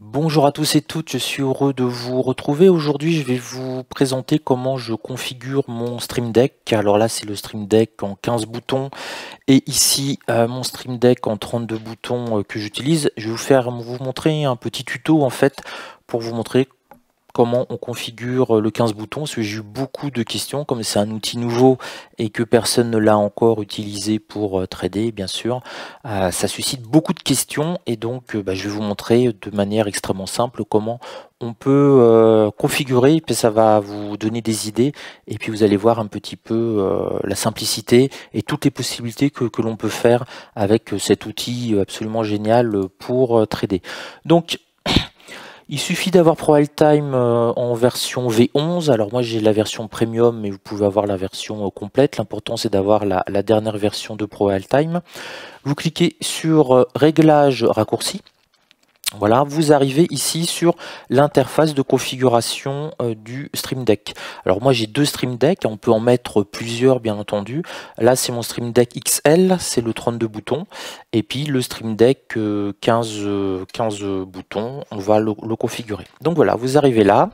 Bonjour à tous et toutes, je suis heureux de vous retrouver. Aujourd'hui, je vais vous présenter comment je configure mon Stream Deck. Alors là, c'est le Stream Deck en 15 boutons et ici euh, mon Stream Deck en 32 boutons euh, que j'utilise. Je vais vous faire vous montrer un petit tuto en fait pour vous montrer comment on configure euh, le 15 boutons, parce que j'ai eu beaucoup de questions, comme c'est un outil nouveau et que personne ne l'a encore utilisé pour euh, trader, bien sûr, euh, ça suscite beaucoup de questions, et donc bah, je vais vous montrer de manière extrêmement simple comment on peut configurer, et puis ça va vous donner des idées, et puis vous allez voir un petit peu la simplicité et toutes les possibilités que, que l'on peut faire avec cet outil absolument génial pour trader. Donc, il suffit d'avoir ProAltime euh, en version V11. Alors moi j'ai la version premium, mais vous pouvez avoir la version euh, complète. L'important c'est d'avoir la, dernière version de ProAltime. Vous cliquez sur euh, Réglages raccourcis voilà, vous arrivez ici sur l'interface de configuration euh, du Stream Deck. Alors moi j'ai deux Stream Deck, on peut en mettre plusieurs bien entendu. Là c'est mon Stream Deck XL, c'est le 32 boutons. Et puis le Stream Deck 15, euh, 15 euh, boutons, on va le, le, configurer. Donc voilà, vous arrivez là.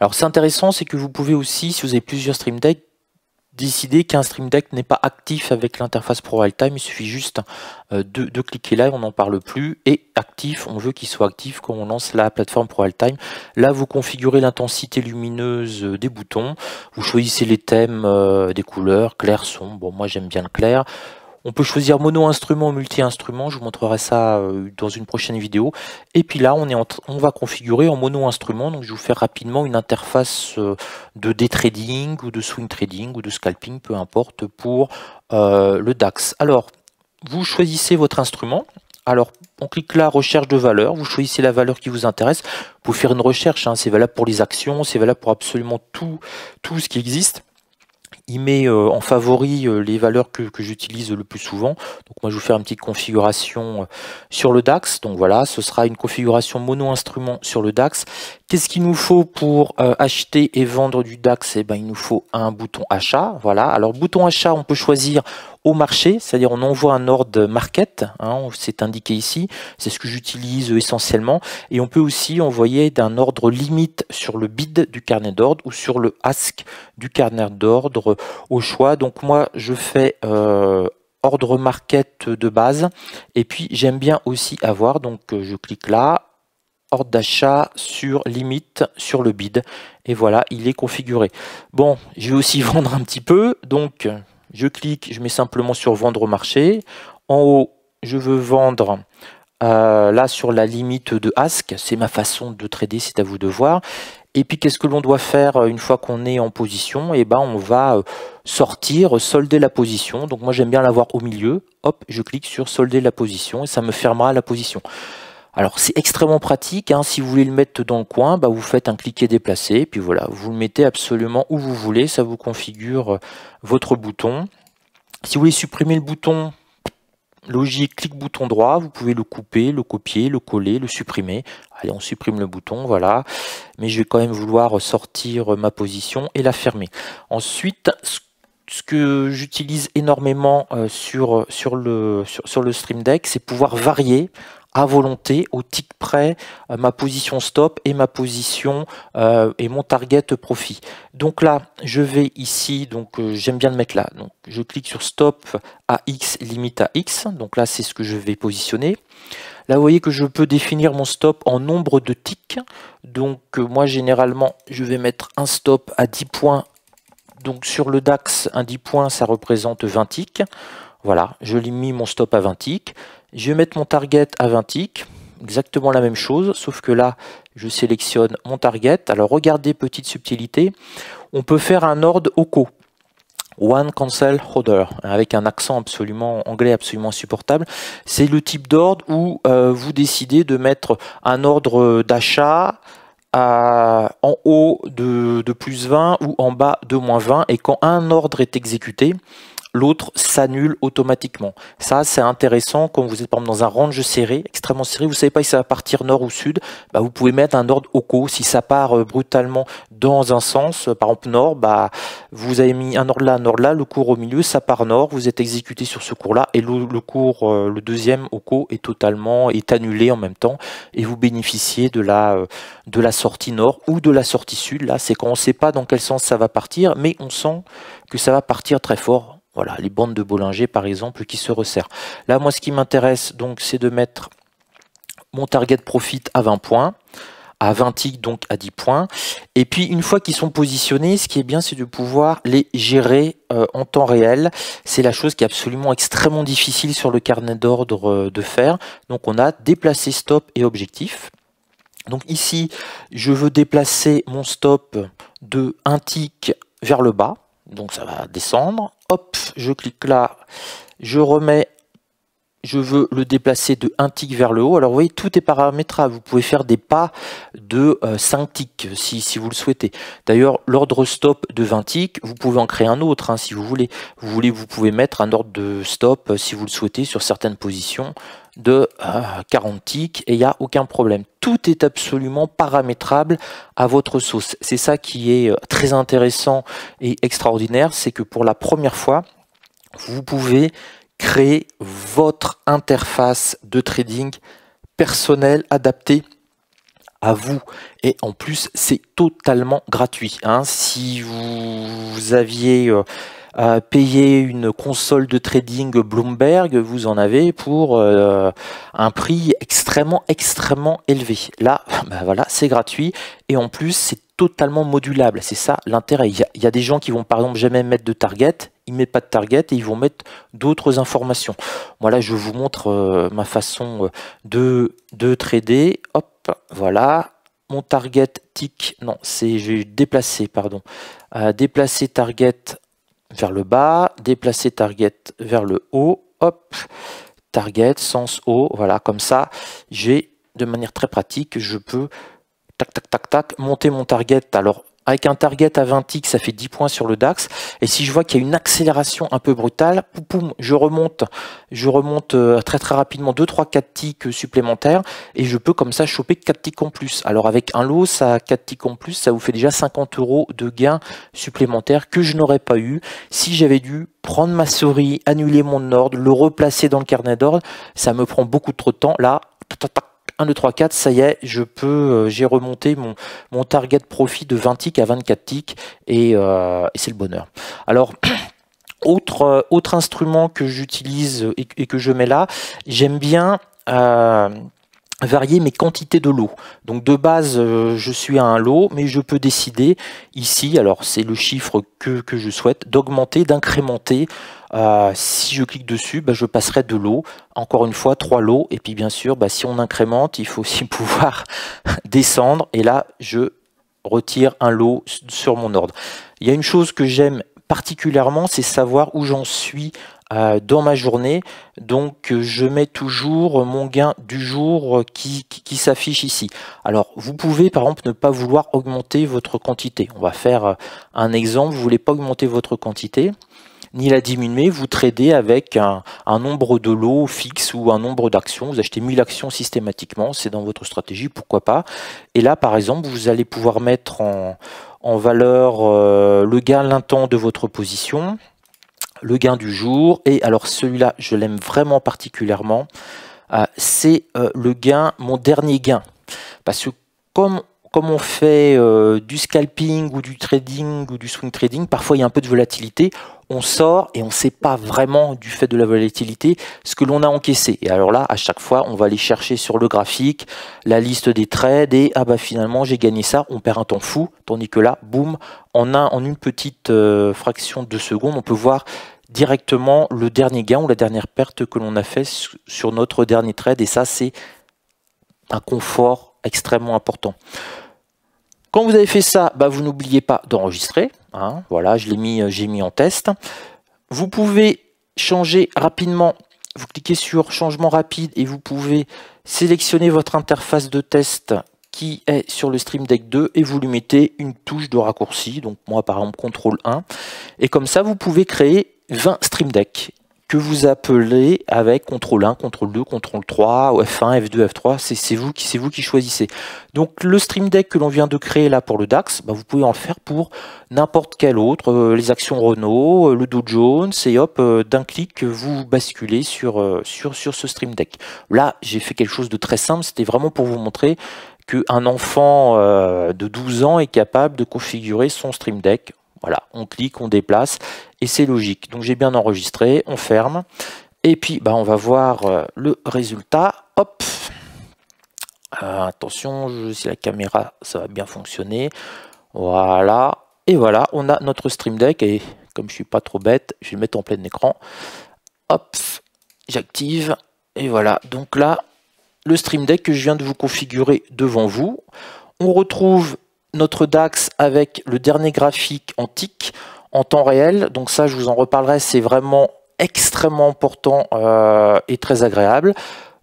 Alors c'est intéressant, c'est que vous pouvez aussi, si vous avez plusieurs Stream Deck, décider qu'un Stream Deck n'est pas actif avec l'interface Pro il suffit juste euh, de, cliquer là, on n'en parle plus, et actif, on veut qu'il soit actif quand on lance la plateforme Pro Realtime. Là, vous configurez l'intensité lumineuse euh, des boutons, vous choisissez les thèmes euh, des couleurs, clair, sombre, bon moi j'aime bien le clair, on peut choisir mono-instrument, ou multi-instrument, je vous montrerai ça euh, dans une prochaine vidéo. Et puis là, on, est on va configurer en mono-instrument, donc je vais vous faire rapidement une interface euh, de day trading ou de swing trading ou de scalping, peu importe, pour euh, le DAX. Alors, vous choisissez votre instrument. Alors, on clique là, recherche de valeur, vous choisissez la valeur qui vous intéresse. Vous pouvez faire une recherche, hein. c'est valable pour les actions, c'est valable pour absolument tout, tout ce qui existe il met euh, en favori euh, les valeurs que, j'utilise le plus souvent. Donc moi je vous fais une petite configuration euh, sur le DAX. Donc voilà, ce sera une configuration mono-instrument sur le DAX. Qu'est-ce qu'il nous faut pour acheter et vendre du DAX Eh ben il nous faut un bouton achat. Voilà. Alors bouton achat, on peut choisir au marché, c'est-à-dire on envoie un ordre market, hein, c'est indiqué ici, c'est ce que j'utilise essentiellement, et on peut aussi envoyer d'un ordre limite sur le bid du carnet d'ordre ou sur le ask du carnet d'ordre au choix. Donc moi je fais euh, ordre market de base, et puis j'aime bien aussi avoir, donc euh, je clique là, ordre d'achat sur limite sur le bid, et voilà, il est configuré. Bon, je vais aussi vendre un petit peu, donc je clique, je mets simplement sur vendre au marché. En haut, je veux vendre euh, là sur la limite de ask. C'est ma façon de trader, c'est à vous de voir. Et puis qu'est-ce que l'on doit faire euh, une fois qu'on est en position Eh ben on va euh, sortir, solder la position. Donc moi j'aime bien l'avoir au milieu. Hop, je clique sur solder la position et ça me fermera la position. Alors c'est extrêmement pratique, hein. si vous voulez le mettre dans le coin, bah, vous faites un cliquer déplacer, puis voilà, vous le mettez absolument où vous voulez, ça vous configure euh, votre bouton. Si vous voulez supprimer le bouton, logique, clic bouton droit, vous pouvez le couper, le copier, le coller, le supprimer. Allez, on supprime le bouton, voilà. Mais je vais quand même vouloir sortir euh, ma position et la fermer. Ensuite, ce que j'utilise énormément euh, sur, sur, le, sur le Stream Deck, c'est pouvoir varier à volonté, au tic près, euh, ma position stop et ma position euh, et mon target profit. Donc là, je vais ici, donc euh, j'aime bien le mettre là. Donc je clique sur stop à X, limite à X. Donc là, c'est ce que je vais positionner. Là, vous voyez que je peux définir mon stop en nombre de ticks. Donc moi, généralement, je vais mettre un stop à 10 points. Donc sur le DAX, un 10 points, ça représente 20 ticks. Voilà, je l'ai mis mon stop à 20 ticks. Je vais mettre mon target à 20 ticks, exactement la même chose, sauf que là, je sélectionne mon target. Alors regardez, petite subtilité, on peut faire un ordre OCO, One Cancel Order, avec un accent absolument anglais, absolument insupportable. C'est le type d'ordre où euh, vous décidez de mettre un ordre d'achat en haut de, de, plus 20 ou en bas de moins 20, et quand un ordre est exécuté, l'autre s'annule automatiquement. Ça, c'est intéressant quand vous êtes par exemple dans un range serré, extrêmement serré, vous savez pas si ça va partir nord ou sud, bah, vous pouvez mettre un ordre au co. Si ça part euh, brutalement dans un sens, euh, par exemple nord, bah, vous avez mis un ordre là, un ordre là, le cours au milieu, ça part nord, vous êtes exécuté sur ce cours là, et le, cours, euh, le deuxième au est totalement, est annulé en même temps, et vous bénéficiez de la, de la sortie nord ou de la sortie sud. Là, c'est quand on ne sait pas dans quel sens ça va partir, mais on sent que ça va partir très fort voilà, les bandes de Bollinger par exemple qui se resserrent. Là, moi, ce qui m'intéresse, donc, c'est de mettre mon target profit à 20 points, à 20 ticks, donc à 10 points. Et puis, une fois qu'ils sont positionnés, ce qui est bien, c'est de pouvoir les gérer euh, en temps réel. C'est la chose qui est absolument extrêmement difficile sur le carnet d'ordre euh, de faire. Donc, on a déplacé stop et objectif. Donc ici, je veux déplacer mon stop de 1 tick vers le bas donc ça va descendre. Hop, je clique là, je remets je veux le déplacer de 1 tick vers le haut. Alors vous voyez, tout est paramétrable. Vous pouvez faire des pas de 5 euh, ticks si, vous le souhaitez. D'ailleurs, l'ordre stop de 20 ticks, vous pouvez en créer un autre hein, si vous voulez. Vous voulez, vous pouvez mettre un ordre de stop euh, si vous le souhaitez sur certaines positions de 40 euh, ticks et il n'y a aucun problème. Tout est absolument paramétrable à votre sauce. C'est ça qui est très intéressant et extraordinaire, c'est que pour la première fois, vous pouvez créer votre interface de trading personnelle adaptée à vous. Et en plus, c'est totalement gratuit. Hein. Si vous, aviez euh, payé une console de trading Bloomberg, vous en avez pour euh, un prix extrêmement, extrêmement élevé. Là, bah voilà, c'est gratuit. Et en plus, c'est totalement modulable. C'est ça l'intérêt. Il y, y, a des gens qui vont par exemple jamais mettre de target met pas de target et ils vont mettre d'autres informations. voilà je vous montre euh, ma façon euh, de, de trader. Hop, voilà. Mon target tick, non, c'est j'ai déplacé, pardon. Euh, déplacer target vers le bas, déplacer target vers le haut, hop, target, sens haut, voilà, comme ça, j'ai de manière très pratique, je peux tac tac tac tac monter mon target. Alors avec un target à 20 ticks, ça fait 10 points sur le DAX. Et si je vois qu'il y a une accélération un peu brutale, poum, je remonte, je remonte euh, très très rapidement 2, 3, 4 ticks supplémentaires et je peux comme ça choper 4 ticks en plus. Alors avec un lot, ça 4 ticks en plus, ça vous fait déjà 50 euros de gains supplémentaires que je n'aurais pas eu si j'avais dû prendre ma souris, annuler mon ordre, le replacer dans le carnet d'ordre. Ça me prend beaucoup trop de temps. Là, 1, 2, 3, 4, ça y est, je peux, euh, j'ai remonté mon, mon target profit de 20 ticks à 24 ticks euh, et, c'est le bonheur. Alors, autre, euh, autre instrument que j'utilise et, et, que je mets là, j'aime bien varier mes quantités de lots. Donc de base, euh, je suis à un lot, mais je peux décider ici, alors c'est le chiffre que, je souhaite, d'augmenter, d'incrémenter. Euh, si je clique dessus, bah, je passerai de l'eau encore une fois, trois lots. Et puis bien sûr, bah, si on incrémente, il faut aussi pouvoir descendre. Et là, je retire un lot sur mon ordre. Il y a une chose que j'aime particulièrement, c'est savoir où j'en suis euh, dans ma journée. Donc euh, je mets toujours mon gain du jour euh, qui, s'affiche ici. Alors vous pouvez par exemple ne pas vouloir augmenter votre quantité. On va faire un exemple, vous voulez pas augmenter votre quantité ni la diminuer, vous tradez avec un, nombre de lots fixe ou un nombre d'actions. Vous achetez 1000 actions systématiquement, c'est dans votre stratégie, pourquoi pas. Et là, par exemple, vous allez pouvoir mettre en, valeur le gain l'intent de votre position, le gain du jour. Et alors celui-là, je l'aime vraiment particulièrement. Euh, c'est euh, le gain, mon dernier gain. Parce que comme, comme on fait euh, du scalping ou du trading ou du swing trading, parfois il y a un peu de volatilité. On sort et on ne sait pas vraiment du fait de la volatilité ce que l'on a encaissé. Et alors là, à chaque fois, on va aller chercher sur le graphique la liste des trades et ah bah finalement j'ai gagné ça, on perd un temps fou. Tandis que là, boum, en, un, en une petite fraction de seconde, on peut voir directement le dernier gain ou la dernière perte que l'on a fait sur notre dernier trade. Et ça, c'est un confort extrêmement important. Quand vous avez fait ça, bah, vous n'oubliez pas d'enregistrer. Hein. voilà, je l'ai mis, j'ai mis en test. Vous pouvez changer rapidement. Vous cliquez sur changement rapide et vous pouvez sélectionner votre interface de test qui est sur le Stream Deck 2 et vous lui mettez une touche de raccourci, donc moi par exemple contrôle 1, et comme ça vous pouvez créer 20 Stream Deck que vous appelez avec contrôle 1, contrôle 2, contrôle 3, F1, F2, F3, c'est vous, qui, vous qui choisissez. Donc le Stream Deck que l'on vient de créer là pour le DAX, bah, vous pouvez en faire pour n'importe quel autre, euh, les actions Renault, euh, le Dow Jones, et hop, euh, d'un clic, vous basculez sur, sur, sur ce Stream Deck. Là, j'ai fait quelque chose de très simple, c'était vraiment pour vous montrer qu'un enfant de 12 ans est capable de configurer son Stream Deck voilà, on clique, on déplace, et c'est logique. Donc j'ai bien enregistré, on ferme, et puis bah, on va voir euh, le résultat. Hop euh, Attention, je, si la caméra, ça va bien fonctionner. Voilà, et voilà, on a notre Stream Deck, et comme je suis pas trop bête, je vais le mettre en plein écran. Hop, j'active, et voilà, donc là, le Stream Deck que je viens de vous configurer devant vous. On retrouve notre DAX avec le dernier graphique en TIC en temps réel. Donc ça, je vous en reparlerai, c'est vraiment extrêmement important euh, et très agréable.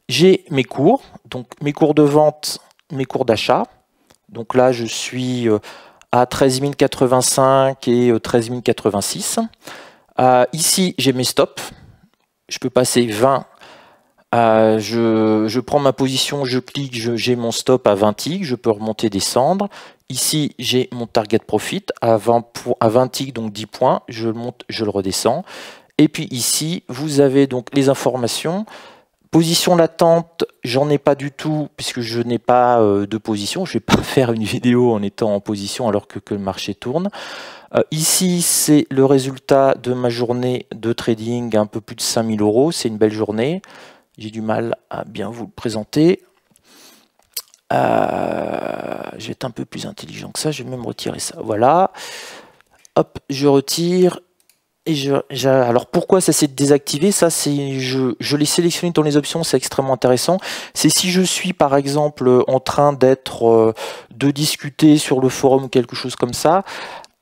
J'ai mes cours, donc mes cours de vente, mes cours d'achat. Donc là, je suis euh, à 13 085 et 13 euh, 086. ici, j'ai mes stops. Je peux passer 20. je, prends ma position, je clique, j'ai mon stop à 20 ticks. Je peux remonter, descendre. Ici, j'ai mon target profit à 20, pour, ticks, donc 10 points. Je le monte, je le redescends. Et puis ici, vous avez donc les informations. Position latente, j'en ai pas du tout puisque je n'ai pas euh, de position. Je vais pas faire une vidéo en étant en position alors que, le marché tourne. Euh, ici, c'est le résultat de ma journée de trading, un peu plus de 5000 euros. C'est une belle journée. J'ai du mal à bien vous le présenter. Euh, je vais être un peu plus intelligent que ça, je vais même retirer ça. Voilà. Hop, je retire. Et je, alors pourquoi ça s'est désactivé Ça, c'est je, je l'ai sélectionné dans les options, c'est extrêmement intéressant. C'est si je suis par exemple en train d'être euh, de discuter sur le forum ou quelque chose comme ça,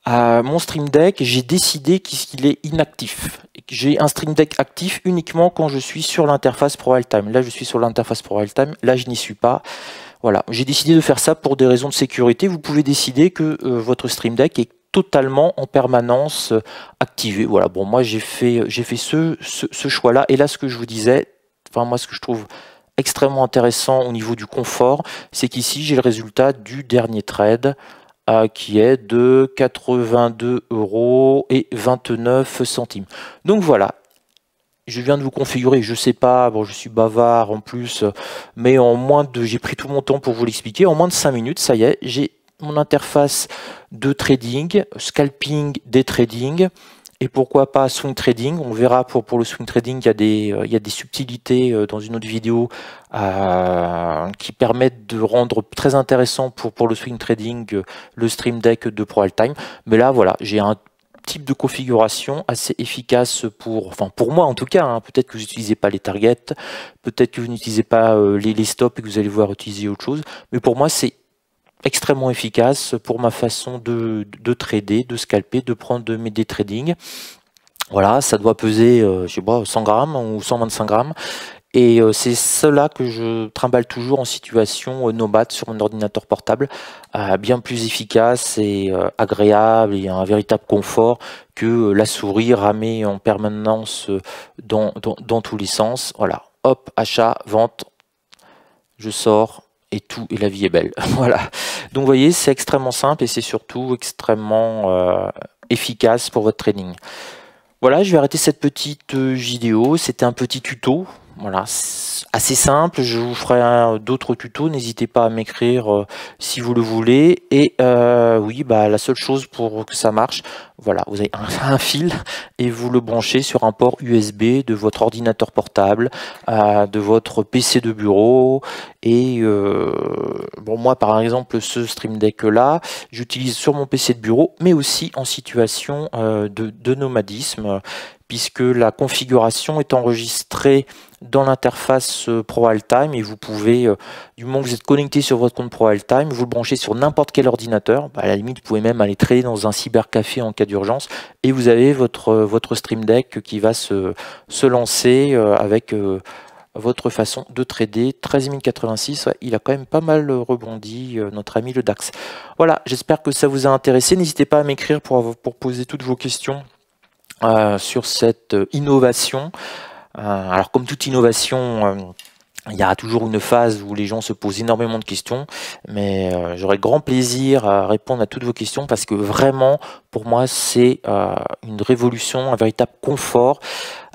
mon Stream Deck, j'ai décidé qu'il est inactif. J'ai un Stream Deck actif uniquement quand je suis sur l'interface Pro Time. Là, je suis sur l'interface Pro Time. Là, je n'y suis pas. Voilà, j'ai décidé de faire ça pour des raisons de sécurité. Vous pouvez décider que euh, votre Stream Deck est totalement en permanence euh, activé. Voilà, bon, moi j'ai fait, euh, j'ai fait ce, ce, choix-là. Et là, ce que je vous disais, enfin moi ce que je trouve extrêmement intéressant au niveau du confort, c'est qu'ici j'ai le résultat du dernier trade qui est de 82 euros et 29 centimes. Donc voilà, je viens de vous configurer, je sais pas, bon je suis bavard en plus, mais en moins de, j'ai pris tout mon temps pour vous l'expliquer, en moins de 5 minutes, ça y est, j'ai mon interface de trading, scalping, des trading, et pourquoi pas swing trading. On verra pour, pour le swing trading, il y a des, euh, il y des subtilités euh, dans une autre vidéo euh, qui permettent de rendre très intéressant pour, pour le swing trading le Stream Deck de Pro Mais là, voilà, j'ai un type de configuration assez efficace pour, enfin pour moi en tout cas, hein. peut-être que vous n'utilisez pas les targets, peut-être que vous n'utilisez pas euh, les, stops et que vous allez voir utiliser autre chose, mais pour moi c'est extrêmement efficace pour ma façon de, trader, de scalper, de prendre de, mes day trading. Voilà, ça doit peser, euh, je sais pas, 100 grammes ou 125 grammes. Et euh, c'est cela que je trimballe toujours en situation euh, nomade sur mon ordinateur portable, euh, bien plus efficace et agréable et un véritable confort que la souris ramée en permanence dans, dans, tous les sens. Voilà, hop, achat, vente, je sors, et tout et la vie est belle. voilà. Donc vous voyez, c'est extrêmement simple et c'est surtout extrêmement efficace pour votre training. Voilà, je vais arrêter cette petite vidéo. C'était un petit tuto voilà, assez simple, je vous ferai d'autres tutos, n'hésitez pas à m'écrire euh, si vous le voulez. Et euh, oui, bah, la seule chose pour que ça marche, voilà, vous avez un, fil et vous le branchez sur un port USB de votre ordinateur portable, euh, de votre PC de bureau. Et bon, moi par exemple, ce Stream Deck là, j'utilise sur mon PC de bureau, mais aussi en situation de nomadisme, puisque la configuration est enregistrée dans l'interface euh, ProAltime et vous pouvez, euh, du moment que vous êtes connecté sur votre compte ProAltime, vous le branchez sur n'importe quel ordinateur. Bah, à la limite, vous pouvez même aller trader dans un cybercafé en cas d'urgence et vous avez votre, euh, votre Stream Deck qui va se, lancer avec votre façon de trader. 13086, il a quand même pas mal rebondi, notre ami le DAX. Voilà, j'espère que ça vous a intéressé. N'hésitez pas à m'écrire pour, pour poser toutes vos questions sur cette innovation. Euh, alors comme toute innovation, euh, il y a toujours une phase où les gens se posent énormément de questions, mais euh, j'aurais grand plaisir à répondre à toutes vos questions parce que vraiment, pour moi, c'est une révolution, un véritable confort.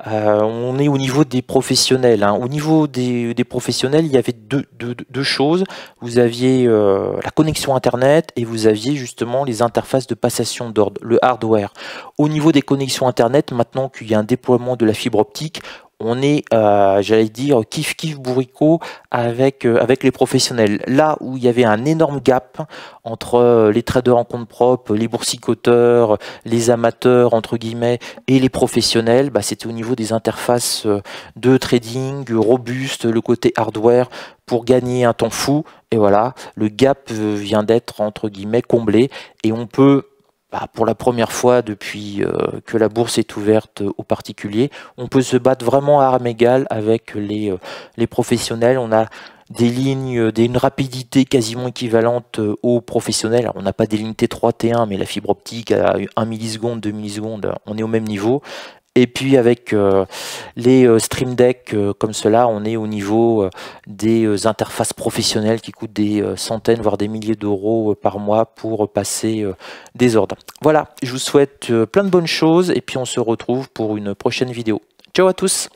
on est au niveau des professionnels. Hein. Au niveau des, professionnels, il y avait deux choses. Vous aviez la connexion Internet et vous aviez justement les interfaces de passation d'ordre, le hardware. Au niveau des connexions Internet, maintenant qu'il y a un déploiement de la fibre optique, on est, euh, j'allais dire, kiff kiff bourricot avec, euh, avec les professionnels. Là où il y avait un énorme gap entre euh, les traders en compte propre, les boursicoteurs, les amateurs, entre guillemets, et les professionnels, bah, c'était au niveau des interfaces de trading robustes, le côté hardware pour gagner un temps fou. Et voilà, le gap vient d'être, entre guillemets, comblé et on peut bah, pour la première fois depuis euh, que la bourse est ouverte aux particuliers, on peut se battre vraiment à armes égales avec les, euh, professionnels. On a des lignes, euh, des, une rapidité quasiment équivalente aux professionnels. on n'a pas des lignes T3, T1, mais la fibre optique à 1 milliseconde, 2 millisecondes, on est au même niveau. Et puis avec euh, les euh, Stream Deck euh, comme cela, on est au niveau des interfaces professionnelles qui coûtent des centaines, voire des milliers d'euros par mois pour passer des ordres. Voilà, je vous souhaite plein de bonnes choses et puis on se retrouve pour une prochaine vidéo. Ciao à tous